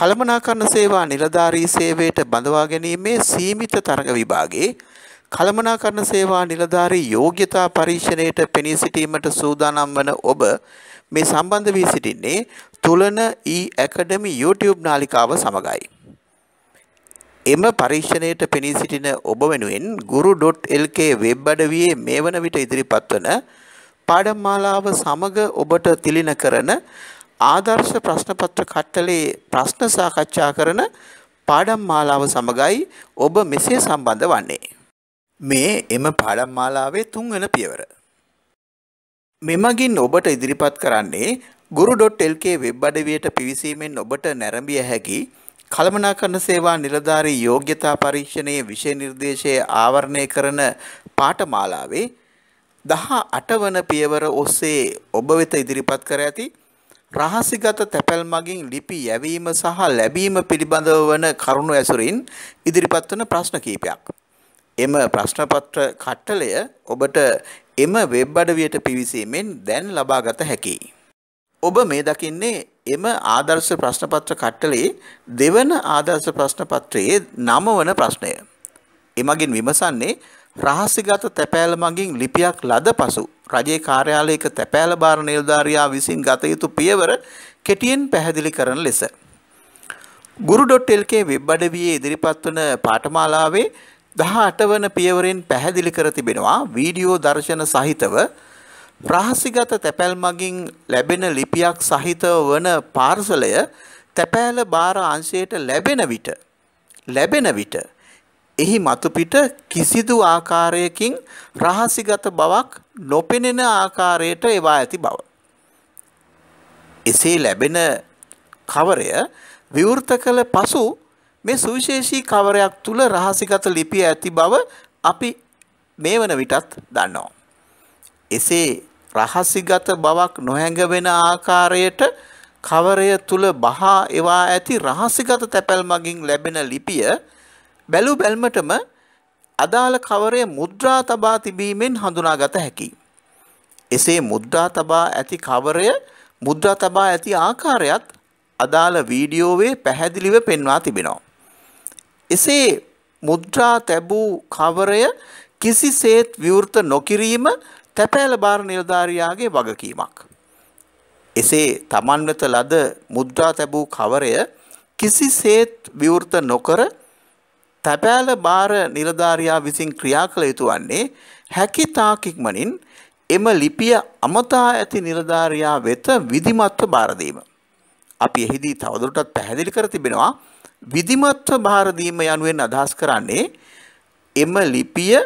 කළමනාකරණ සේවා නිලධාරී සේවයට බඳවා ගැනීමේ සීමිත තරග විභාගේ කළමනාකරණ සේවා නිලධාරී යෝග්‍යතා පරීක්ෂණයට පෙනී සිටීමට සූදානම් වන ඔබ මේ සම්බන්ධ වී සිටින්නේ තුලන E Academy YouTube නාලිකාව සමගයි. එම පරීක්ෂණයට පෙනී සිටින ඔබ වෙනුවෙන් guru.lk වෙබ් අඩවියේ මේ වන විට ඉදිරිපත් වන පාඩම් මාලාව සමග ඔබට තිලින කරන ආදර්ශ ප්‍රශ්නපත්‍ර කට්ටලේ ප්‍රශ්න සාකච්ඡා කරන පාඩම් මාලාව සමගයි ඔබ මෙසේ සම්බන්ධ වන්නේ. මේ එම පාඩම් මාලාවේ තුන්වන පියවර. මෙමගින් ඔබට ඉදිරිපත් කරන්නේ ගුරු.lk වෙබ් අඩවියට පිවිසීමෙන් ඔබට නැරඹිය හැකි කළමනාකරණ සේවා නිලධාරී යෝග්‍යතා පරීක්ෂණයේ විෂය නිර්දේශය ආවරණය කරන පාඨමාලාවේ දහ අටවන පියවර ඔස්සේ ඔබ වෙත ඉදිරිපත් කර ඇති රහසිගත තැපැල් මගින් ලිපි යැවීම සහ ලැබීම පිළිබඳව වන කරුණු ඇසුරින් ඉදිරිපත් වන ප්‍රශ්න කීපයක්. එම ප්‍රශ්නපත්‍ර කට්ටලය ඔබට එම වෙබ් අඩවියට පිවිසීමෙන් දැන් ලබාගත හැකියි. ඔබ මේ දකින්නේ එම ආදර්ශ ප්‍රශ්නපත්‍ර කට්ටලේ දෙවන ආදර්ශ ප්‍රශ්නපත්‍රයේ නම වන ප්‍රශ්නය. එමගින් විමසන්නේ රහස්‍යගත තැපෑල මගින් ලිපියක් ලද පසු රජයේ කාර්යාලයක තැපෑල භාර නිලධාරියා විසින් ගත යුතු පියවර කෙටියෙන් පැහැදිලි කරන ලෙස. ගුරු.lk වෙබ් අඩවියේ ඉදිරිපත් වන පාඨමාලාවේ 18 වන පියවරෙන් පැහැදිලි කර තිබෙනවා වීඩියෝ දර්ශන සහිතව රහසිගත තැපැල් මගින් ලැබෙන ලිපියක් සහිතව වන පාර්සලය තැපෑල භාර අංශයට ලැබෙන විට ලැබෙන විට එහි මතුපිට කිසිදු ආකාරයකින් රහසිගත බවක් නොපෙනෙන ආකාරයට එවා ඇති බව. එසේ ලැබෙන කවරය විවෘත කළ පසු මේ සුවිශේෂී කවරයක් තුළ රහසිගත ලිපිය ඇති බව අපි මේ වන විටත් දන්නවා. එසේ රහසිගත බවක් නොහැඟවෙන ආකාරයට කවරය තුළ බහා එවා ඇති රහසිගත තැපැල් මගින් ලැබෙන ලිපිය බැලූ බැල්මටම අදාළ කවරය මුද්‍රා තබා තිබීමෙන් හඳුනාගත හැකි. එසේ මුද්‍රා තබා ඇති කවරය මුද්‍රා තබා ඇති ආකාරයත් අදාළ වීඩියෝවේ පැහැදිලිව පෙන්වා තිබෙනවා. එසේ මුද්‍රා තැබූ කවරය කිසිසේත් විවෘත නොකිරීම තැපෑල බාර නිලධාරියාගේ වගකීමක්. එසේ තමන් වෙත ලද මුද්‍රා තැබූ කවරය කිසිසේත් විවෘත නොකර තැපෑල භාර නිලධාරයා විසින් ක්‍රියා කළ යුතු වන්නේ හැකිතාකික්මනින් එම ලිපිය අමතා ඇති නිලධාරයා වෙත විධිමත්ව බාරදීම. අපි එහිදී තවදුරටත් පැහැදිලි කර තිබෙනවා විධිමත්ව භාරදීම යනුවෙන් අදහස් කරන්නේ එම ලිපිය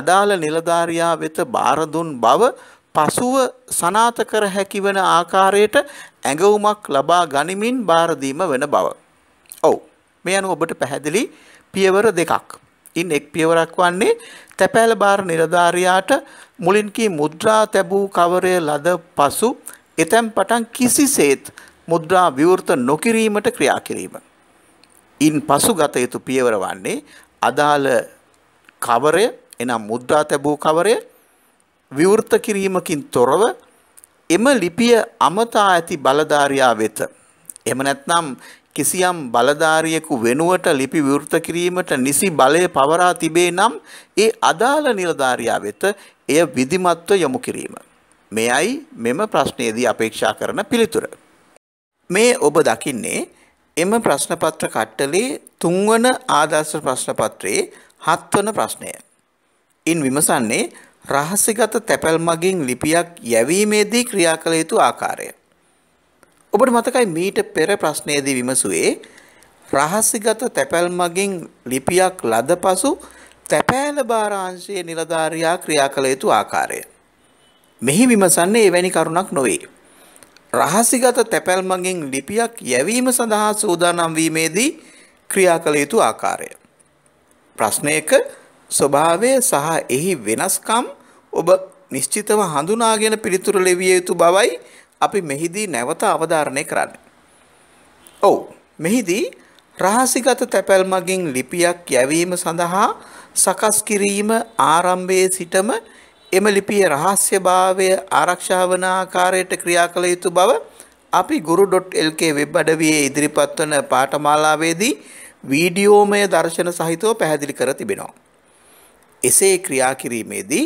අදාළ නිලධාරයා වෙත බාරදුන් බව පසුව සනාත කර හැකිවන ආකාරයට ඇඟවුමක් ලබා ගනිමින් බාරදීම වෙන බව. ඔව්. මේ අනුව ඔබට පැහැදිලි පියවර දෙකක්. ඉන් එක් පියවරක් වන්නේ තැපෑල බාර නිලධාරයාට මුලින්කී මුද්‍රා තැබූ කවරය ලද පසු එතැම් පටන් කිසිසේත් මුද්‍රා විවෘත නොකිරීමට ක්‍රියා කිරීම. ඉන් පසු ගත යුතු පියවර වන්නේ අදාළ කවරය එනම් මුද්‍රා තැබූ කවරය විවෘත කිරීමකින් තොරව එම ලිපිය අමතා ඇති බලධාරයා වෙත. එම නැත්නම් කිසියම් බලධාරියෙකු වෙනුවට ලිපි විවෘත කිරීමට නිසි බලය පවරා තිබේ නම් ඒ අදාළ නිලධාරියා වෙත එය විධිමත්ව යොමු කිරීම. මෙයයි මෙම ප්‍රශ්නයේදී අපේක්ෂා කරන පිළිතුර. මේ ඔබ දකින්නේ එම ප්‍රශ්නපත්‍ර කට්ටලේ තුන්වන ආදර්ශ ප්‍රශ්නපත්‍රයේ හත්වන ප්‍රශ්නය. ඉන් විමසන්නේ රහසිගත තැපැල් මගින් ලිපියක් යැවීමේදී ක්‍රියා කළ යුතු ආකාරය. ඔබට මතකයි මීට පෙර ප්‍රශ්නයේදී විමසුවේ රහසිගත තැපැල් මගින් ලිපියක් ලද පසු තැපෑල භාරාංශයේ නිලධාරියා ක්‍රියා කළ යුතු ආකාරය. මෙහි විමසන්නේ එවැනි කරුණක් නොවේ. රහසිගත තැපැල් මගින් ලිපියක් යැවීම සඳහා සූදානම් වීමේදී ක්‍රියා කළ යුතු ආකාරය. ප්‍රශ්නයක ස්වභාවය සහ එහි වෙනස්කම් ඔබ නිශ්චිතව හඳුනාගෙන පිළිතුරු ලැබිය යුතු බවයි අපි මෙහිදී නැවත අවධාරණය කරන්න. ඔව් මෙහිදී රහසිගත තැපැල් මගින් ලිපියක් යැවීම සඳහා සකස් කිරීම ආරම්භයේ සිටම එම ලිපියේ රහස්‍යභාවය ආරක්ෂා වන ආකාරයට ක්‍රියා කළ යුතු බව අපි guru.lk වෙබ් අඩවියේ ඉදිරිපත් වන පාඨමාලාවේදී වීඩියෝමය දර්ශන සහිතව පැහැදිලි කර තිබෙනවා. එසේ ක්‍රියා කිරීමේදී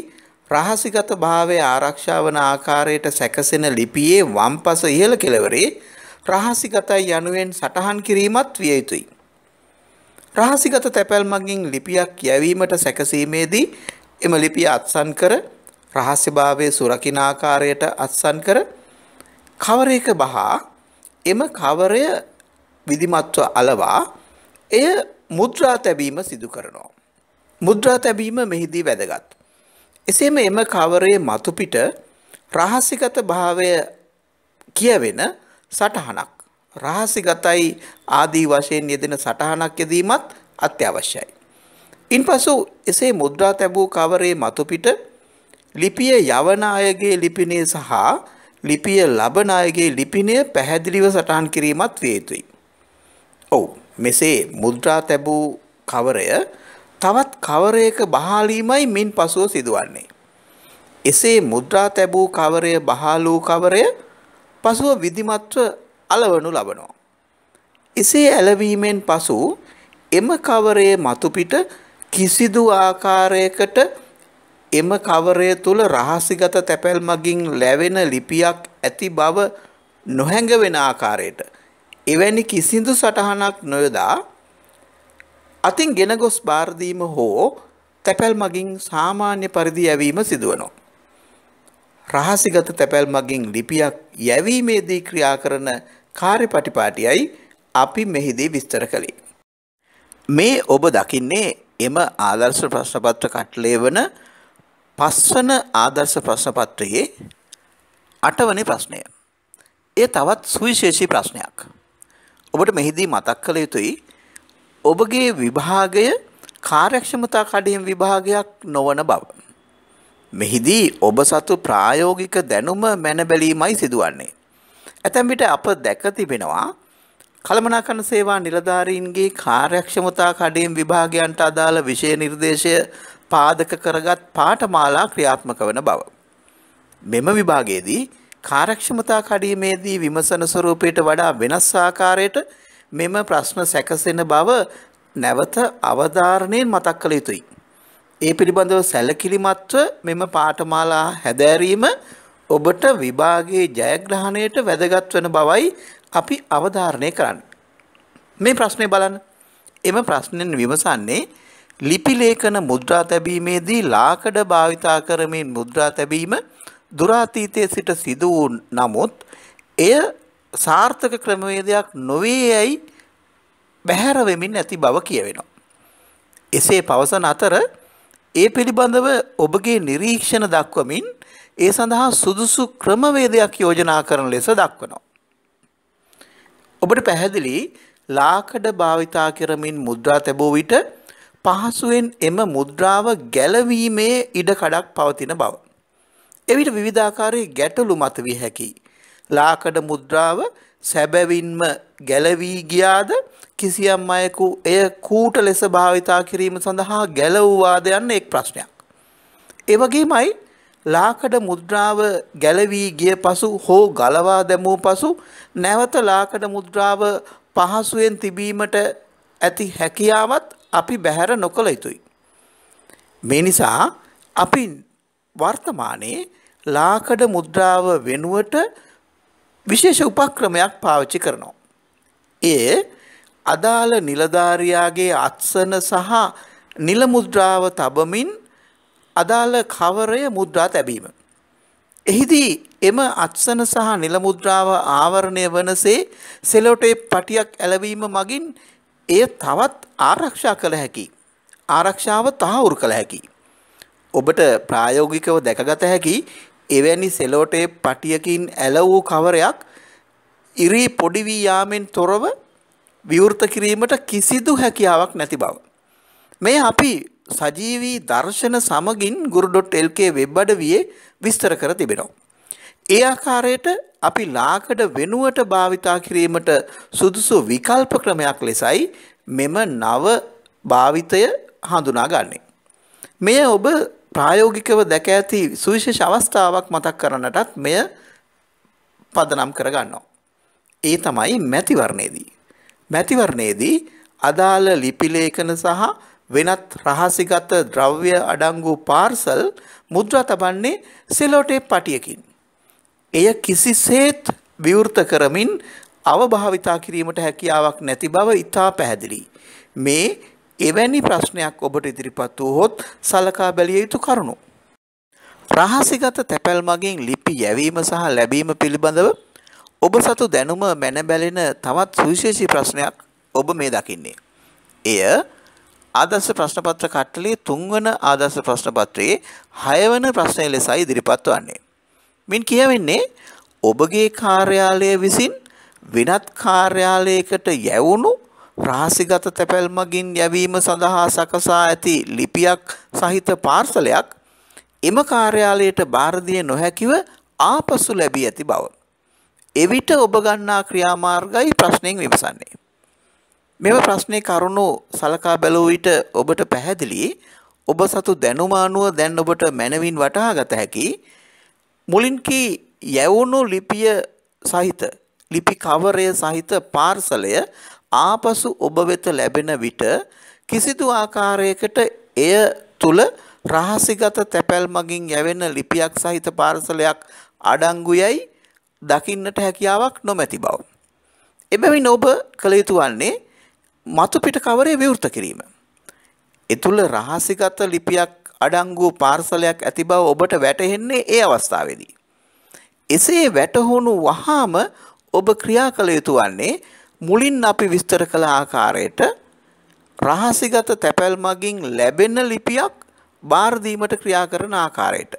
රහසිගත භාවය ආරක්ෂාවන ආකාරයට සැකසෙන ලිපියේ වම්පස ඉහළ කෙළවරේ රහසිගතයි යනුවෙන් සටහන් කිරීමත් විය යුතුයි. රහසිගත තැපැල් මගින් ලිපියක් කියවීමට සැකසීමේදී එම ලිපිය අත්සන් කර රහස්‍යභාවය සුරකින ආකාරයට අත්සන් කර කවරයක බහා එම කවරය විධිමත්ව අලවා එය මුද්‍රා තැබීම සිදු කරනවා. මුද්‍රා තැබීම මෙහිදී වැදගත්. එසේම එම කවරේ මතුපිට රහසිගත භාවය කියවෙන සටහනක්. රහසිගතයි ආදී වශයෙන් යෙදෙන සටහනක් යෙදීමත් අත්‍යවශ්‍යයි. ඉන් පසු එසේ මුද්‍රා තැබූ කවරේ මතුපිට ලිපිය යවන අයගේ ලිපිනය සහ ලිපිය ලබන අයගේ ලිපිනය පැහැදිලිව සටහන් කිරීමත් වේතුයි. ඔවු මෙසේ මුද්‍රා තැබූ කවරය තවත් කවරයක බහාලීමයි මින් පසුව සිදුවන්නේ. එසේ මුද්‍රා තැබූ කවරය බහාලූ කවරය පසුව විධිමත්ව අලවනු ලබනෝ. එසේ ඇලවීමෙන් පසු එම කවරයේ මතුපිට කිසිදු ආකාරයකට එම කවරය තුළ රහසිගත තැපැල් මගින් ලැවෙන ලිපියක් ඇති බව නොහැඟ වෙන ආකාරයට එවැනි කිසිදු සටහනක් නොයදා අතින් ගෙන ගොස් බාරදීම හෝ තැපැල් මගින් සාමාන්‍ය පරිදි යැවීම සිදුවනවා. රහසිගත තැපැල් මගින් ලිපියක් යැවීමේදී ක්‍රියා කරන කාර්යපටිපාටියයි අපි මෙහිදී විස්තර කළේ. මේ ඔබ දකින්නේ එම ආදර්ශ ප්‍රශ්නපත්‍ර කට්ලේ වන පස්වන ආදර්ශ ප්‍රශ්නපත්‍රයේ අටවනි ප්‍රශ්නය. ඒ තවත් සුවිශේෂී ප්‍රශ්නයක්. ඔබට මෙහිදී මතක් කළ යුතුයි ඔබගේ විභාගය කාර්යක්ෂමතා කඩයෙන් විභාගයක් නොවන බව. මෙහිදී ඔබ සතු ප්‍රායෝගික දැනුම මැනබැලීමයි සිදුවන්නේ. ඇතැම් විට අප දැක තිබෙනවා කළමනාකරණ සේවා නිලධාරීන්ගේ කාර්යක්ෂමතා කඩයෙන් විභාගයන්ට අදාළ විෂය නිර්දේශය පාදක කරගත් පාඨමාලා ක්‍රියාත්මක වන බව. මෙම විභාගයේදී කාර්යක්ෂමතා කඩීමේදී විමසන ස්වරූපයට වඩා වෙනස් ආකාරයට මෙම ප්‍රශ්න සැකසෙන බව නැවත අවධාරණයෙන් මතක් කළ යුතුයි. ඒ පිළිබඳව සැලකිලිමත්ව මෙම පාඨමාලා හැදෑරීම ඔබට විභාගයේ ජයග්‍රහණයට වැදගත් වෙන බවයි අපි අවධාරණය කරන්නේ. මේ ප්‍රශ්නේ බලන්න. එම ප්‍රශ්නෙන් විමසන්නේ ලිපි ලේඛන මුද්‍රා තැබීමේදී ලාකඩ භාවිතා කරමින් මුද්‍රා තැබීම දුරාතීතයේ සිට සිදු වූ නමුත් එය සාර්ථක ක්‍රමවේදයක් නොවේ යැයි බැහැර වෙමින් ඇති බව කියවෙනවා. එසේ පවසන අතර ඒ පිළිබඳව ඔබගේ නිරීක්ෂණ දක්වමින් ඒ සඳහා සුදුසු ක්‍රමවේදයක් යෝජනා කරන ලෙස දක්වනවා. ඔබට පැහැදිලි ලාකඩ භාවිතා කරමින් මුද්‍රා තැබූ විට පහසුවෙන් එම මුද්‍රාව ගැලවීමේ ඉඩකඩක් පවතින බව. එවිට විවිධාකාරයේ ගැටලු මත විය හැකියි. ලාකඩ මුද්‍රාව සැබැවින්ම ගැලවී ගියාද කිසියම් අයකු එය කූට ලෙස භාවිතා කිරීම සඳහා ගැලව්වාද යන්න එක් ප්‍රශ්නයක්. එවගේමයි ලාකඩ මුද්‍රාව ගැලවී ගිය පසු හෝ ගලවා දැමූ පසු නැවත ලාකඩ මුද්‍රාව පහසුවෙන් තිබීමට ඇති හැකියාවත් අපි බැහැර නොකළ යුතුයි. මේ නිසා අපි වර්තමානයේ ලාකඩ මුද්‍රාව වෙනුවට විශේෂ උපක්‍රමයක් පාවිච්චි කරනවා. ඒ අදාළ නිලධාරයාගේ අත්සන සහ නිලමුද්‍රාව තබමින් අදාළ කවරය මුද්‍රා තැබීම. එහිදී එම අත්සන සහ නිලමුද්‍රාව ආවරණය වනසේ සෙලෝටේ පටියක් ඇලවීම මගින් එය තවත් ආරක්ෂා කළ හැකි. ආරක්ෂාව තහවුරු කළ හැකි. ඔබට ප්‍රායෝගිකව දැකගත හැකි එවැනි සෙලෝටේ පටියකින් ඇල වූ කවරයක් ඉරී පොඩි වී යාමෙන් තොරව විවෘත කිරීමට කිසිදු හැකියාවක් නැති බව. මේ අපි සජීවී දර්ශන සමගින් ගුරු.lk වෙබ් අඩවියේ විස්තර කර තිබෙනවා. ඒ ආකාරයට අපි ලාකඩ වෙනුවට භාවිතා කිරීමට සුදුසු විකල්ප ක්‍රමයක් ලෙසයි මෙම නව භාවිතය හඳුනාගන්නේ. මෙය ඔබ ප්‍රායෝගිකව දැක ඇති සුවිශේෂ අවස්ථාවක් මතක් කරන්නටත් මෙය පදනම් කරගන්නවා. ඒ තමයි මැතිවරණයේදී. මැතිවරණයේදී අදාළ ලිපිලේඛන සහ වෙනත් රහසිගත ද්‍රව්‍ය අඩංගු පාර්සල් මුද්‍රා තබන්නේ සෙලෝටේප් පටියකින්. එය කිසිසේත් විවෘත කරමින් අවභාවිතා කිරීමට හැකියාවක් නැති බව ඉතා පැහැදිලි. මේ එවැනි ප්‍රශ්නයක් ඔබට ඉදිරිපත් වූහොත් සලකා බැලිය යුතු කරුණු. ප්‍රහසිගත තැපැල් මගින් ලිපි යැවීම සහ ලැබීම පිළිබඳව ඔබ සතු දැනුම මැනබැලෙන තවත් සුවිශේෂී ප්‍රශ්නයක් ඔබ මේ දකින්නේ. එය ආදර්ශ ප්‍රශ්නපත්‍ර කට්ටලේ තුන්වන ආදර්ශ ප්‍රශ්නපත්‍රයේ හයවන ප්‍රශ්නය ලෙසයි ඉදිරිපත් වන්නේ. මින් කියවෙන්නේ ඔබගේ කාර්යාලය විසින් වෙනත් කාර්යාලයකට යැවුණු රහසිගත තැපැල් මගින් යැවීම සඳහා සකසා ඇති ලිපියක් සහිත පාර්සලයක් එම කාර්යාලයට භාරදිය නොහැකිව ආපසු ලැබී ඇති බව. එවිට ඔබ ගන්නා ක්‍රියාමාර්ගයි ප්‍රශ්නයෙන් විමසන්නේ. මෙම ප්‍රශ්නය කරුණු සලකා බැලූ විට ඔබට පැහැදිලි ඔබ සතු දැනුම අනුව දැන් ඔබට මැනවින් වටහා ගත හැකි මුලින් කී යැවුණු ලිපිය සහිත ලිපි කවරය සහිත පාර්සලය ආපසු ඔබ වෙත ලැබෙන විට කිසිදු ආකාරයකට එය තුල රහසිගත තැපැල් මගින් යැවෙන ලිපියක් සහිත පාර්සලයක් අඩංගුයයි දකින්නට හැකියාවක් නොමැති බව. එබැවින් ඔබ කළ යුතු වන්නේ මතුපිට කවරේ විවෘත කිරීම. එතුළ රහසිගත ලිපියක් අඩංගු පාර්සලයක් ඇති බව ඔබට වැටහෙන්නේ ඒ අවස්ථාවේදී. එසේ වැටහුණු වහාම ඔබ ක්‍රියා කළ යුතු වන්නේ මුලින් අපි විස්තර කළ ආකාරයට රහසිගත තැපැල් මගින් ලැබෙන ලිපියක් බාර්දීමට ක්‍රියා කරන ආකාරයට.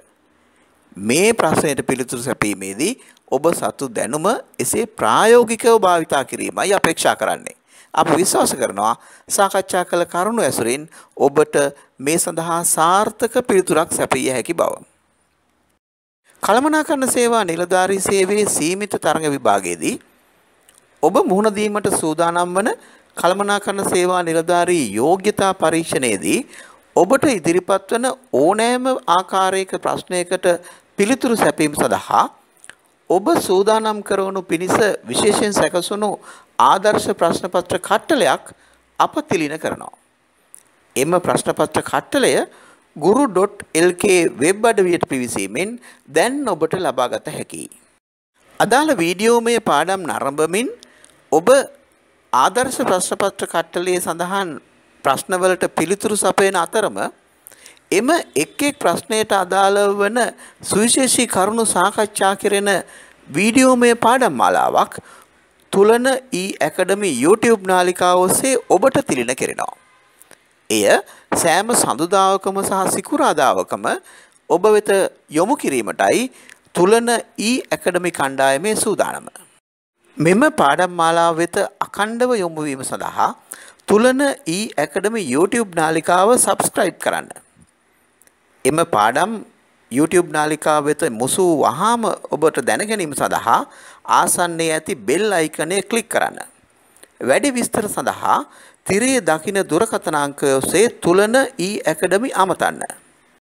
මේ ප්‍රශ්නයට පිළිතුරු සැපීමේදී ඔබ සතු දැනුම එසේ ප්‍රායෝගිකව භාවිතා කිරීමයි අපේක්ෂා කරන්නේ. අප විශ්වාස කරනවා සාකච්ඡා කළ කරුණු ඇසුරින් ඔබට මේ සඳහා සාර්ථක පිළිතුරක් සැපිය හැකි බව. කළමනාකරණ සේවා නිලධාරී සේවයේ සීමිත තරඟ විභාගයේදී ඔබ මුහුණ දීමට සූදානම් වන කළමනාකරණ සේවා නිලධාරී යෝග්‍යතා පරීක්ෂණයේදී ඔබට ඉදිරිපත් වන ඕනෑම ආකාරයක ප්‍රශ්නයකට පිළිතුරු සැපීම සඳහා ඔබ සූදානම් කරවනු පිණිස විශේෂයෙන් සැකසුණු ආදර්ශ ප්‍රශ්නපත්‍ර කට්ටලයක් අප තිලින කරනවා. එම ප්‍රශ්නපත්‍ර කට්ටලය guru.lk වෙබ් අඩවියට පිවිසීමෙන් දැන් ඔබට ලබාගත හැකියි. අදාළ වීඩියෝ මේ පාඩම් නරඹමින් ඔබ ආදර්ශ ප්‍රශ්නපත්‍ර කට්ටලයේ සඳහන් ප්‍රශ්නවලට පිළිතුරු සපයන අතරම එම එක් එක් ප්‍රශ්නයට අදාළව වන සුවිශේෂී කරුණු සාකච්ඡා කෙරෙන වීඩියෝමය පාඩම් මාලාවක් තුලන E Academy YouTube නාලිකාව ඔස්සේ ඔබට තිලින කෙරෙනවා. එය සෑම සඳුදාවකම සහ සිකුරාදාවකම ඔබ වෙත යොමු කිරීමටයි තුලන E Academy කණ්ඩායමේ සූදානම. මෙම පාඩම් මාලාව වෙත අකණ්ඩව යොමුවීම සඳහා තුලන E Academy YouTube නාලිකාව subscribe කරන්න. එම පාඩම් YouTube නාලිකාව වෙත මුසු වහාම ඔබට දැන ගැනීම සඳහා ආසන්නයේ ඇති bell icon එක click කරන්න. වැඩි විස්තර සඳහා තිරයේ දකින දුරකථන අංකය ඔස්සේ තුලන E Academy අමතන්න.